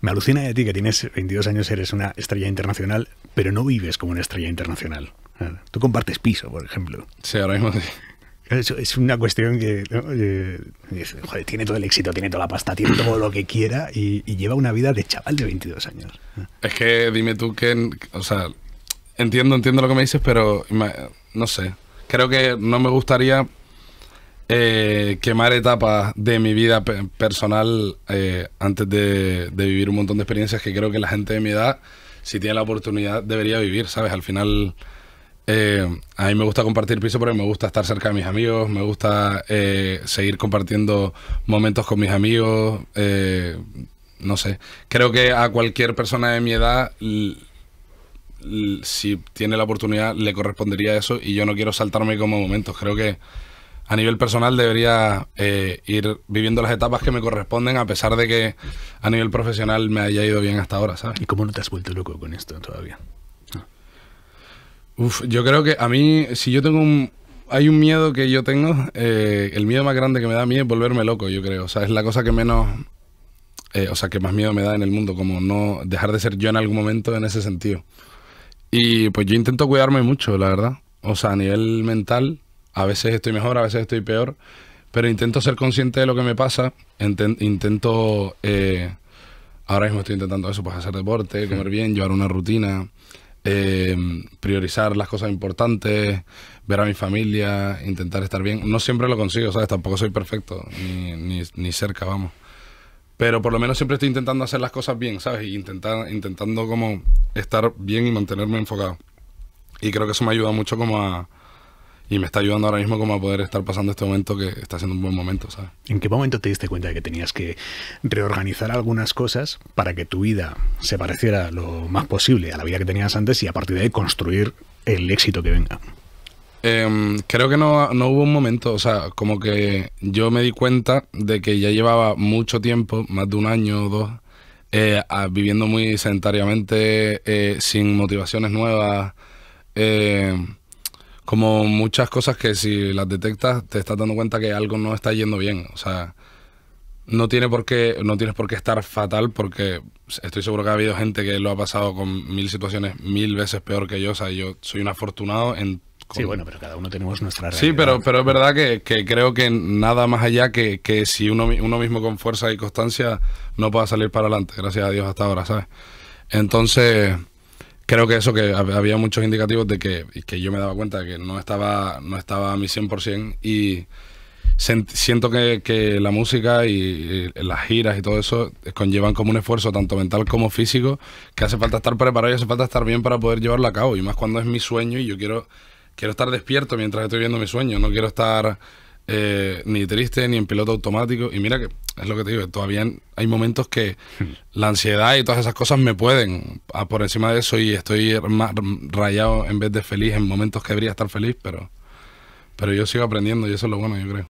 Me alucina de ti que tienes 22 años, eres una estrella internacional, pero no vives como una estrella internacional. Ah, tú compartes piso, por ejemplo. Sí, ahora mismo sí. Es, una cuestión que eh, tiene todo el éxito, tiene toda la pasta, tiene todo lo que quiera y, lleva una vida de chaval de 22 años. Ah. Es que dime tú que, o sea, entiendo, entiendo lo que me dices, pero no sé, creo que no me gustaría eh, quemar etapas de mi vida personal eh, antes de, vivir un montón de experiencias que creo que la gente de mi edad, si tiene la oportunidad, debería vivir, ¿sabes? Al final, eh, a mí me gusta compartir piso porque me gusta estar cerca de mis amigos, me gusta eh, seguir compartiendo momentos con mis amigos, no sé. Creo que a cualquier persona de mi edad si tiene la oportunidad le correspondería eso y yo no quiero saltarme como momentos creo que a nivel personal debería eh, ir viviendo las etapas que me corresponden a pesar de que a nivel profesional me haya ido bien hasta ahora, ¿sabes? ¿Y cómo no te has vuelto loco con esto todavía? Uf, yo creo que a mí, si yo tengo un... Hay un miedo que yo tengo, eh, el miedo más grande que me da a mí es volverme loco, yo creo. O sea, es la cosa que menos... Eh, o sea, que más miedo me da en el mundo, como no dejar de ser yo en algún momento en ese sentido. Y pues yo intento cuidarme mucho, la verdad. O sea, a nivel mental, a veces estoy mejor, a veces estoy peor, pero intento ser consciente de lo que me pasa. intento, eh, ahora mismo estoy intentando eso, pues hacer deporte, comer bien, llevar una rutina, eh, priorizar las cosas importantes, ver a mi familia, intentar estar bien. No siempre lo consigo, ¿sabes? Tampoco soy perfecto, ni, cerca, vamos pero por lo menos siempre estoy intentando hacer las cosas bien, ¿sabes? intentando como estar bien y mantenerme enfocado. Y creo que eso me ayuda mucho como a, y me está ayudando ahora mismo como a poder estar pasando este momento que está siendo un buen momento, ¿sabes? ¿En qué momento te diste cuenta de que tenías que reorganizar algunas cosas para que tu vida se pareciera lo más posible a la vida que tenías antes y a partir de ahí construir el éxito que venga? Em, creo que no, hubo un momento, o sea, como que yo me di cuenta de que ya llevaba mucho tiempo, más de un año o dos, eh, viviendo muy sedentariamente, eh, sin motivaciones nuevas. Eh, como muchas cosas que si las detectas te estás dando cuenta que algo no está yendo bien. O sea, no, tiene por qué, no tienes por qué estar fatal porque estoy seguro que ha habido gente que lo ha pasado con mil situaciones mil veces peor que yo. O sea, yo soy un afortunado en... Sí, bueno, pero cada uno tenemos nuestra realidad. Sí, pero, pero es verdad que, que creo que nada más allá que, que si uno, uno mismo con fuerza y constancia no pueda salir para adelante. Gracias a Dios hasta ahora, ¿sabes? Entonces creo que eso, que había muchos indicativos de que, yo me daba cuenta de que no estaba, no estaba a mi 100% y siento que, la música y, las giras y todo eso conllevan como un esfuerzo tanto mental como físico que hace falta estar preparado y hace falta estar bien para poder llevarlo a cabo y más cuando es mi sueño y yo quiero quiero estar despierto mientras estoy viendo mi sueño no quiero estar eh, ni triste ni en piloto automático y mira que es lo que te digo, todavía hay momentos que la ansiedad y todas esas cosas me pueden ah, por encima de eso y estoy más rayado en vez de feliz en momentos que debería estar feliz, pero, pero yo sigo aprendiendo y eso es lo bueno, yo creo.